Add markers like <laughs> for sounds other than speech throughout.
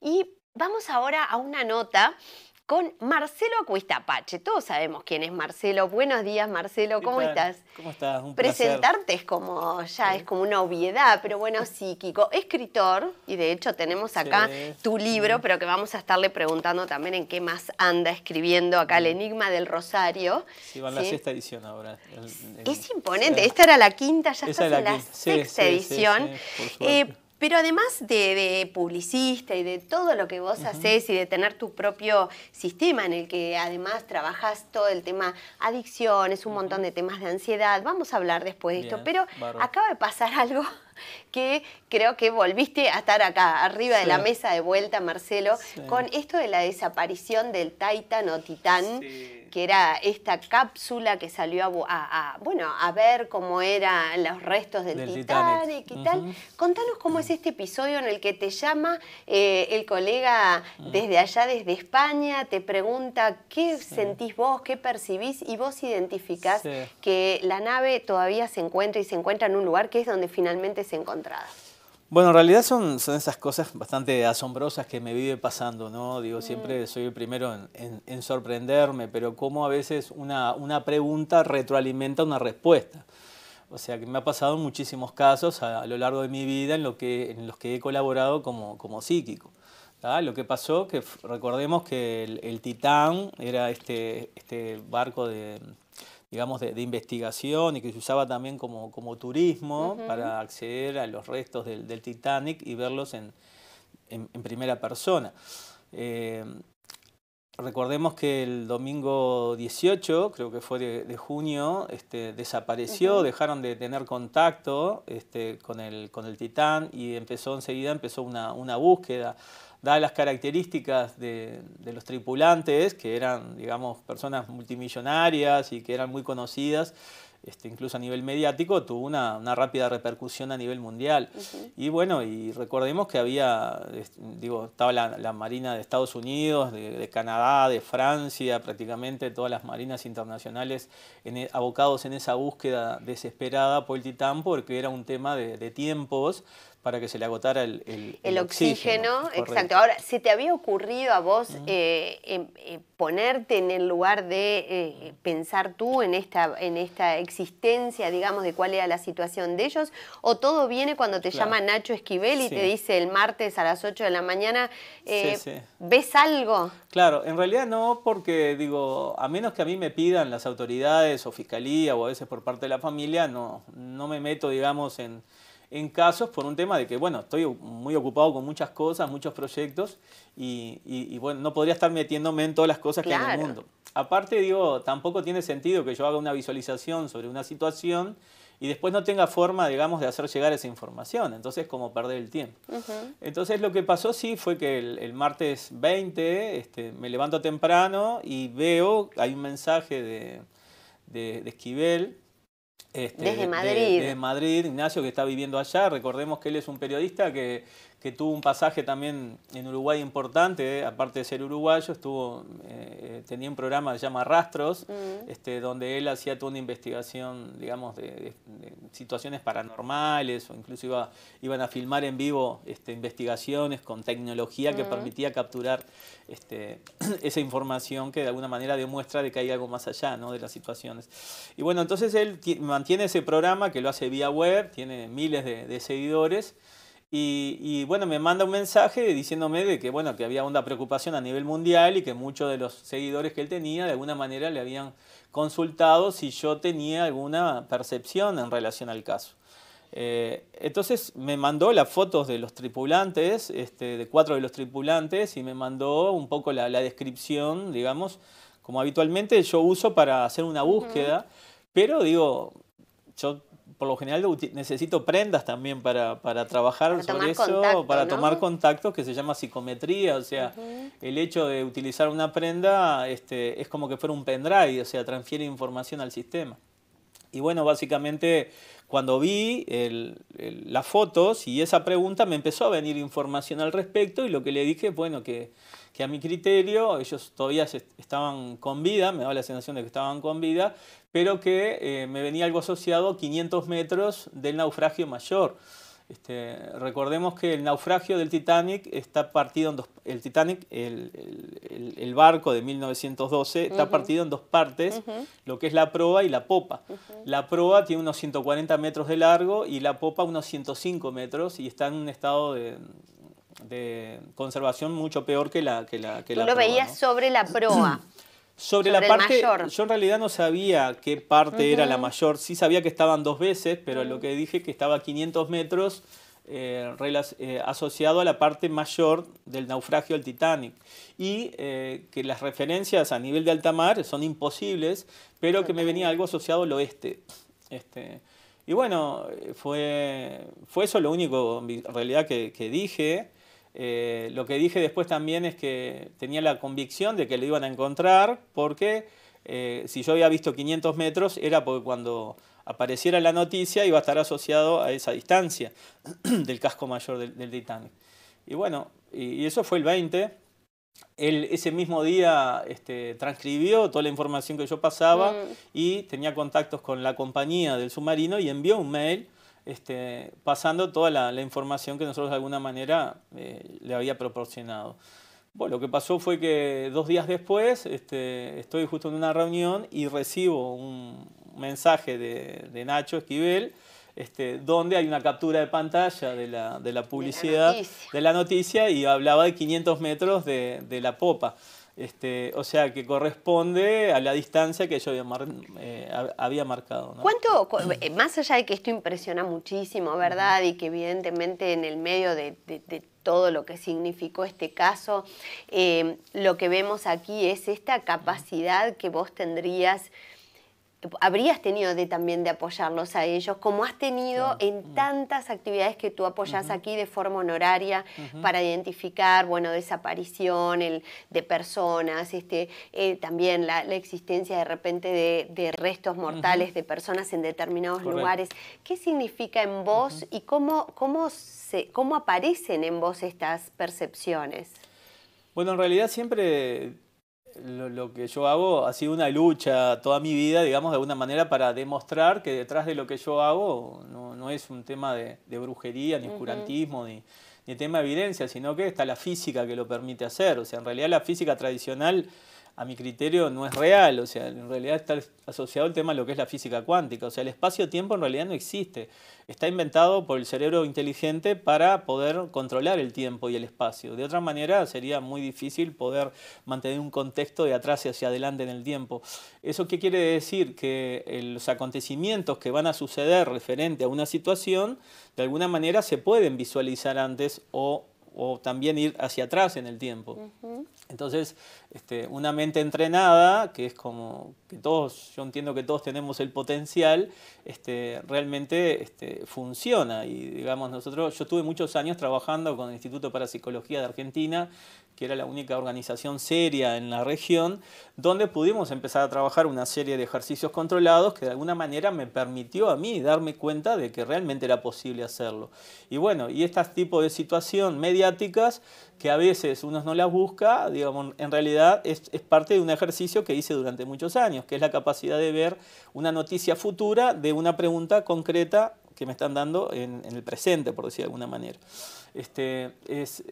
Y vamos ahora a una nota con Marcelo Acuistapache. Todos sabemos quién es Marcelo. Buenos días, Marcelo. ¿Cómo estás? ¿Cómo estás? Presentarte es como, ya es como una obviedad, pero bueno, psíquico, escritor, y de hecho tenemos acá tu libro, pero que vamos a estarle preguntando también en qué más anda escribiendo acá, El Enigma del Rosario. Sí, va en la sexta edición ahora. es imponente, esta era la quinta, ya estás en la, sexta edición. Por eh, pero además de, publicista y de todo lo que vos haces y de tener tu propio sistema en el que además trabajas todo el tema adicciones, un montón de temas de ansiedad, vamos a hablar después de esto, pero acaba de pasar <laughs> algo que creo que volviste a estar acá, arriba de la mesa de vuelta, Marcelo, con esto de la desaparición del Titan o Titán, que era esta cápsula que salió a, bueno, a ver cómo eran los restos del, Titán Titanic, y tal. Contanos cómo es este episodio en el que te llama eh, el colega ah. desde allá, desde España, te pregunta qué sentís vos, qué percibís, y vos identificás que la nave todavía se encuentra y se encuentra en un lugar que es donde finalmente se encontró entrada? Bueno, en realidad son, son esas cosas bastante asombrosas que me vive pasando, ¿no? Digo, mm. siempre soy el primero en, sorprenderme, pero cómo a veces una, una, pregunta retroalimenta una respuesta. O sea, que me ha pasado muchísimos casos a, lo largo de mi vida en, lo que, en los que he colaborado como, como psíquico. Lo que pasó, que recordemos que el, el Titán era este, este barco de digamos, de, investigación y que se usaba también como, turismo para acceder a los restos del, del Titanic y verlos en, primera persona. Eh, Recordemos que el domingo 18, creo que fue de, junio, este, desapareció, dejaron de tener contacto este, con, el, con Titán y empezó enseguida empezó una, búsqueda. Dadas las características de, los tripulantes, que eran, digamos, personas multimillonarias y que eran muy conocidas, este, incluso a nivel mediático, tuvo una, rápida repercusión a nivel mundial. Y bueno, y recordemos que había, digo, estaba la, Marina de Estados Unidos, de, Canadá, de Francia, prácticamente todas las marinas internacionales e, abocados en esa búsqueda desesperada por el Titán, porque era un tema de tiempos para que se le agotara el, el, oxígeno. exacto. Ahora, ¿se te había ocurrido a vos eh, em, eh, ponerte en el lugar de eh, pensar tú en esta, en esta existencia, digamos, de cuál era la situación de ellos? ¿O todo viene cuando te llama Nacho Esquivel y te dice el martes a las 8 de la mañana, ¿ves algo? Claro, en realidad no, porque digo, a menos que a mí me pidan las autoridades o fiscalía o a veces por parte de la familia, no, no me meto, digamos, en en casos por un tema de que, bueno, estoy muy ocupado con muchas cosas, muchos proyectos, y, bueno, no podría estar metiéndome en todas las cosas que hay en el mundo. Aparte, digo, tampoco tiene sentido que yo haga una visualización sobre una situación y después no tenga forma, digamos, de hacer llegar esa información. Entonces, como perder el tiempo. Entonces, lo que pasó sí fue que el, martes 20 este, me levanto temprano y veo, hay un mensaje de, de, de Esquivel, este, desde Madrid. Madrid, Ignacio que está viviendo allá. Recordemos que él es un periodista que, tuvo un pasaje también en Uruguay importante, eh, aparte de ser uruguayo, estuvo, eh, tenía un programa que se llama Rastros, mm. este, donde él hacía toda una investigación, digamos, de, situaciones paranormales, o incluso iban a filmar en vivo este, investigaciones con tecnología que mm. permitía capturar este, <clears throat> esa información que de alguna manera demuestra de que hay algo más allá ¿no? de las situaciones. Y bueno, entonces él mantiene ese programa que lo hace vía web, tiene miles de, seguidores. Y, y, bueno, me manda un mensaje diciéndome de que, bueno, que había una preocupación a nivel mundial y que muchos de los seguidores que él tenía de alguna manera le habían consultado si yo tenía alguna percepción en relación al caso. Eh, entonces me mandó las fotos de los tripulantes, este, de cuatro de los tripulantes, y me mandó un poco la, descripción, digamos, como habitualmente yo uso para hacer una búsqueda, pero digo, yo por lo general necesito prendas también para, trabajar sobre eso, para tomar contactos, que se llama psicometría, o sea, el hecho de utilizar una prenda este, es como que fuera un pendrive, o sea, transfiere información al sistema. Y bueno, básicamente cuando vi las fotos y esa pregunta me empezó a venir información al respecto y lo que le dije, bueno, que, a mi criterio ellos todavía estaban con vida, me daba la sensación de que estaban con vida, pero que eh, me venía algo asociado a 500 metros del naufragio mayor. Este, recordemos que el naufragio del Titanic está partido en dos el Titanic, el, barco de 1912, está partido en dos partes, lo que es la proa y la popa. La proa tiene unos 140 metros de largo y la popa unos 105 metros y está en un estado de, conservación mucho peor que la que la que Tú lo veías sobre la proa. <clears throat> Sobre, la parte, yo en realidad no sabía qué parte era la mayor, sí sabía que estaban dos veces, pero lo que dije que estaba a 500 metros eh, eh, asociado a la parte mayor del naufragio del Titanic y eh, que las referencias a nivel de alta mar son imposibles, pero que me venía algo asociado al oeste. Este, y bueno, fue, fue eso lo único en realidad que, que dije. Eh, lo que dije después también es que tenía la convicción de que lo iban a encontrar porque eh, si yo había visto 500 metros era porque cuando apareciera la noticia iba a estar asociado a esa distancia <clears throat> del casco mayor del, Titanic. Y bueno, y, eso fue el 20. Él ese mismo día este, transcribió toda la información que yo pasaba mm. y tenía contactos con la compañía del submarino y envió un mail este, pasando toda la, información que nosotros de alguna manera eh, le había proporcionado. Bueno, lo que pasó fue que dos días después este, estoy justo en una reunión y recibo un mensaje de, Nacho Esquivel, este, donde hay una captura de pantalla de la, publicidad, de la, noticia, y hablaba de 500 metros de, la popa. Este, o sea, que corresponde a la distancia que yo había, eh, marcado. Eh, más allá de que esto impresiona muchísimo, ¿verdad? Y que evidentemente en el medio de, todo lo que significó este caso, eh, lo que vemos aquí es esta capacidad que vos tendrías habrías tenido también de apoyarlos a ellos, como has tenido en mm. tantas actividades que tú apoyas aquí de forma honoraria para identificar, bueno, desaparición de personas, este, eh, también la, existencia de repente de, restos mortales de personas en determinados lugares. ¿Qué significa en vos y cómo, cómo, se, cómo aparecen en vos estas percepciones? Bueno, en realidad siempre lo, que yo hago ha sido una lucha toda mi vida, digamos, de alguna manera para demostrar que detrás de lo que yo hago no, es un tema de, brujería, ni oscurantismo, ni, ni tema de evidencia, sino que está la física que lo permite hacer. O sea, en realidad la física tradicional a mi criterio no es real, o sea, en realidad está asociado el tema a lo que es la física cuántica, o sea, el espacio-tiempo en realidad no existe, está inventado por el cerebro inteligente para poder controlar el tiempo y el espacio, de otra manera sería muy difícil poder mantener un contexto de atrás y hacia adelante en el tiempo. ¿Eso qué quiere decir? Que los acontecimientos que van a suceder referente a una situación, de alguna manera se pueden visualizar antes o o también ir hacia atrás en el tiempo. Entonces, este, una mente entrenada, que es como que todos, yo entiendo que todos tenemos el potencial, este, realmente este, funciona. Y digamos, nosotros, yo estuve muchos años trabajando con el Instituto para Psicología de Argentina, que era la única organización seria en la región, donde pudimos empezar a trabajar una serie de ejercicios controlados que de alguna manera me permitió a mí darme cuenta de que realmente era posible hacerlo. Y bueno, y este tipo de situaciones mediáticas que a veces uno no las busca, digamos, en realidad es, parte de un ejercicio que hice durante muchos años, que es la capacidad de ver una noticia futura de una pregunta concreta que me están dando en el presente, por decir de alguna manera. Este, es,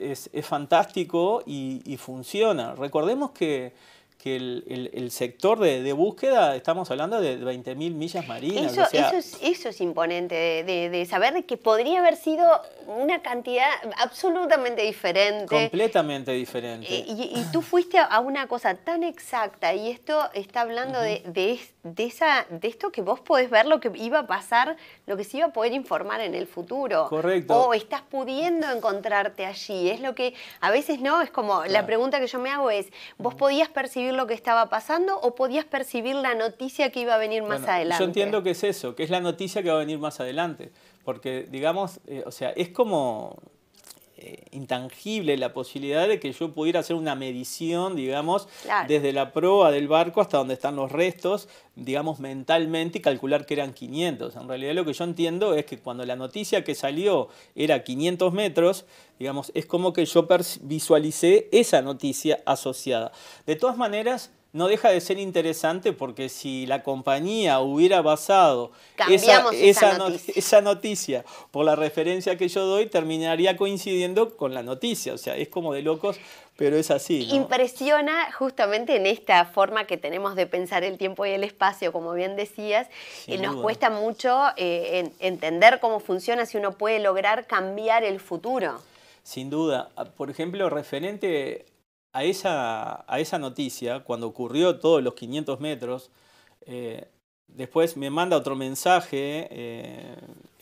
fantástico y funciona. Recordemos que que el, sector de, búsqueda, estamos hablando de 20.000 millas marinas. Eso, eso, es, imponente, de, de, saber que podría haber sido una cantidad absolutamente diferente. Completamente diferente. Y, tú fuiste a una cosa tan exacta, y esto está hablando de, esa, de esto que vos podés ver lo que iba a pasar, lo que se iba a poder informar en el futuro. Correcto. O estás pudiendo encontrarte allí. Es lo que a veces no, es como la pregunta que yo me hago es, ¿vos podías percibir lo que estaba pasando o podías percibir la noticia que iba a venir más adelante? Yo entiendo que es eso, que es la noticia que va a venir más adelante. Porque, digamos, eh, o sea, es como eh, intangible la posibilidad de que yo pudiera hacer una medición, digamos, desde la proa del barco hasta donde están los restos, digamos, mentalmente y calcular que eran 500. En realidad lo que yo entiendo es que cuando la noticia que salió era 500 metros, digamos, es como que yo visualicé esa noticia asociada. De todas maneras, no deja de ser interesante porque si la compañía hubiera basado esa, noticia. por la referencia que yo doy, terminaría coincidiendo con la noticia. O sea, es como de locos, pero es así. Impresiona justamente en esta forma que tenemos de pensar el tiempo y el espacio, como bien decías. y nos cuesta mucho eh, entender cómo funciona si uno puede lograr cambiar el futuro. Sin duda. Ah, por ejemplo, referente a esa, noticia, cuando ocurrió todos los 500 metros, eh, después me manda otro mensaje eh,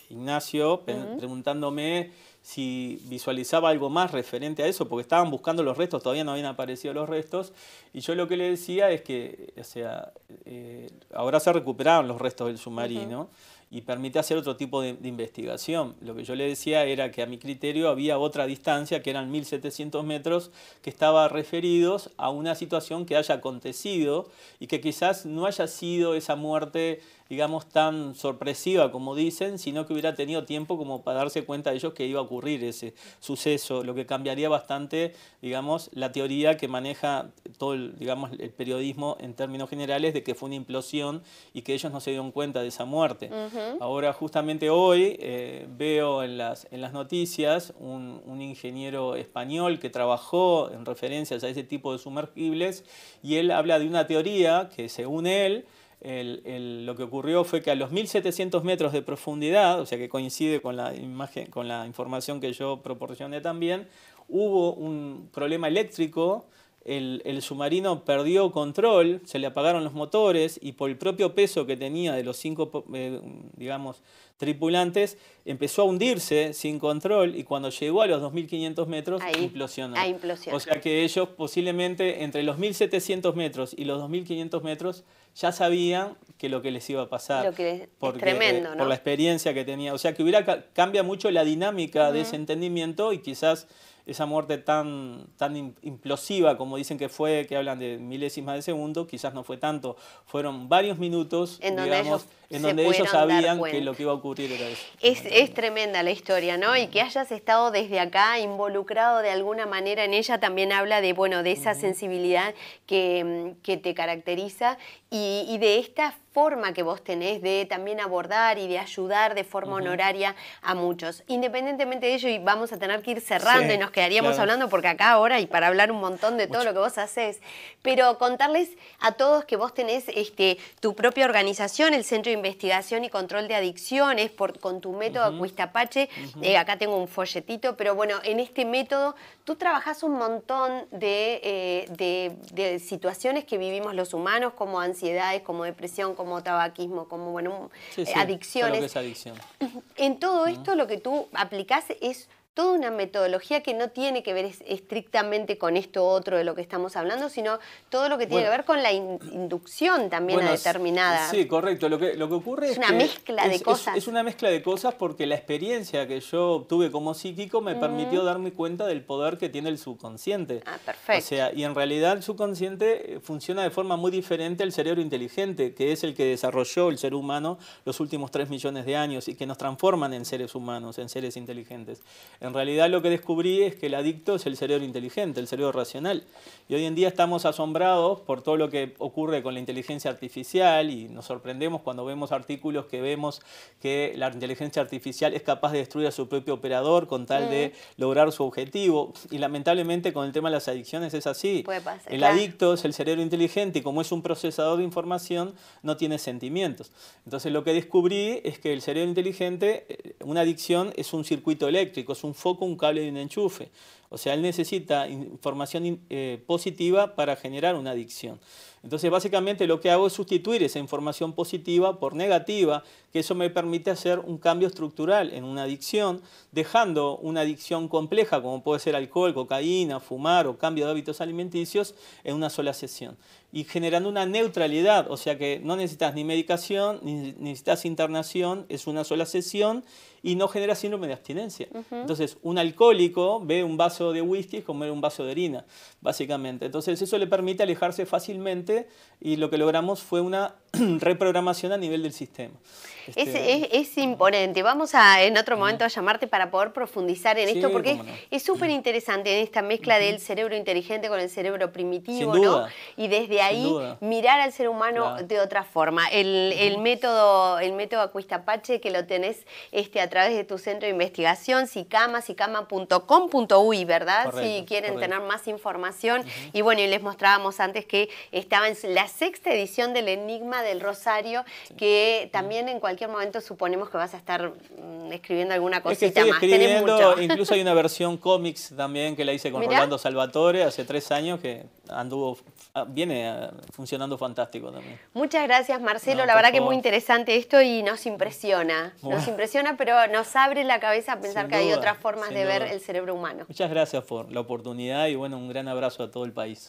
Ignacio preguntándome si visualizaba algo más referente a eso, porque estaban buscando los restos, todavía no habían aparecido los restos, y yo lo que le decía es que, sea, eh, ahora se recuperaron los restos del submarino y permite hacer otro tipo de, investigación. Lo que yo le decía era que a mi criterio había otra distancia, que eran 1700 metros, que estaba referidos a una situación que haya acontecido y que quizás no haya sido esa muerte digamos, tan sorpresiva como dicen, sino que hubiera tenido tiempo como para darse cuenta de ellos que iba a ocurrir ese suceso, lo que cambiaría bastante, digamos, la teoría que maneja todo el, digamos, el periodismo en términos generales de que fue una implosión y que ellos no se dieron cuenta de esa muerte. Ahora, justamente hoy, eh, veo en las, en las noticias un, un ingeniero español que trabajó en referencias a ese tipo de sumergibles y él habla de una teoría que, según él, lo que ocurrió fue que a los 1700 metros de profundidad, o sea que coincide con la, imagen, con la información que yo proporcioné también, hubo un problema eléctrico el, submarino perdió control, se le apagaron los motores y por el propio peso que tenía de los cinco, eh, digamos, tripulantes, empezó a hundirse sin control y cuando llegó a los 2.500 metros implosionó. O sea que ellos posiblemente entre los 1.700 metros y los 2.500 metros ya sabían que lo que les iba a pasar. tremendo, eh, Por la experiencia que tenía. O sea que hubiera, cambia mucho la dinámica de ese entendimiento y quizás esa muerte tan, tan implosiva como dicen que fue, que hablan de milésimas de segundo, quizás no fue tanto, fueron varios minutos, en donde ellos sabían que lo que iba a ocurrir era eso. Es, tremenda la historia, ¿no? Y que hayas estado desde acá involucrado de alguna manera en ella también habla de, bueno, de esa sensibilidad mm, que, te caracteriza y, y de esta forma que vos tenés de también abordar y de ayudar de forma honoraria a muchos. Independientemente de ello, y vamos a tener que ir cerrando y nos quedaríamos hablando porque acá ahora y para hablar un montón de todo lo que vos haces, pero contarles a todos que vos tenés este, tu propia organización, el Centro de Investigación y Control de Adicciones, por, con tu método Acuistapache eh, acá tengo un folletito, pero bueno, en este método tú trabajas un montón eh, de, de situaciones que vivimos los humanos, como ansiedades, como depresión, como como tabaquismo, como bueno, adicciones. adicción. En todo esto lo que tú aplicas es toda una metodología que no tiene que ver estrictamente con esto otro de lo que estamos hablando, sino todo lo que tiene que ver con la inducción también a determinada. Sí, correcto. Lo que, lo que ocurre es. una mezcla de cosas. Es, una mezcla de cosas porque la experiencia que yo obtuve como psíquico me permitió mm. darme cuenta del poder que tiene el subconsciente. Ah, perfecto. O sea, y en realidad el subconsciente eh, funciona de forma muy diferente al cerebro inteligente, que es el que desarrolló el ser humano los últimos tres millones de años y que nos transforman en seres humanos, en seres inteligentes. En realidad lo que descubrí es que el adicto es el cerebro inteligente, el cerebro racional. Y hoy en día estamos asombrados por todo lo que ocurre con la inteligencia artificial y nos sorprendemos cuando vemos artículos que vemos que la inteligencia artificial es capaz de destruir a su propio operador con tal de lograr su objetivo. Y lamentablemente con el tema de las adicciones es así. Puede pasar, el adicto es el cerebro inteligente y como es un procesador de información no tiene sentimientos. Entonces lo que descubrí es que el cerebro inteligente, eh, una adicción es un circuito eléctrico, es un foco, un cable y un enchufe. O sea, él necesita información eh, positiva para generar una adicción. Entonces, básicamente lo que hago es sustituir esa información positiva por negativa, que eso me permite hacer un cambio estructural en una adicción, dejando una adicción compleja, como puede ser alcohol, cocaína, fumar o cambio de hábitos alimenticios, en una sola sesión y generando una neutralidad, o sea que no necesitas ni medicación, ni necesitas internación, es una sola sesión y no genera síndrome de abstinencia. Entonces, un alcohólico ve un vaso de whisky como come un vaso de harina, básicamente. Entonces, eso le permite alejarse fácilmente y lo que logramos fue una <clears throat> reprogramación a nivel del sistema. Este, es, imponente. Vamos a en otro momento a llamarte para poder profundizar en esto porque es súper <clears throat> interesante en esta mezcla del cerebro inteligente con el cerebro primitivo, ¿no? Y desde ahí mirar al ser humano de otra forma. El, método, el método Acuistapache que lo tenés este, a través de tu centro de investigación, sicama, sicama.com.uy, ¿verdad? si quieren tener más información. Y bueno, y les mostrábamos antes que estaba en la sexta edición del Enigma del Rosario, que también en cualquier momento suponemos que vas a estar mm, escribiendo alguna cosita es que más. Escribiendo, Incluso hay una versión cómics también que la hice con <laughs> Rolando Salvatore hace tres años que anduvo, ah, viene ah, funcionando fantástico también. Muchas gracias Marcelo, la verdad que muy interesante esto y nos impresiona, nos impresiona pero nos abre la cabeza a pensar que hay otras formas de ver el cerebro humano. Muchas gracias por la oportunidad y bueno, un gran abrazo a todo el país.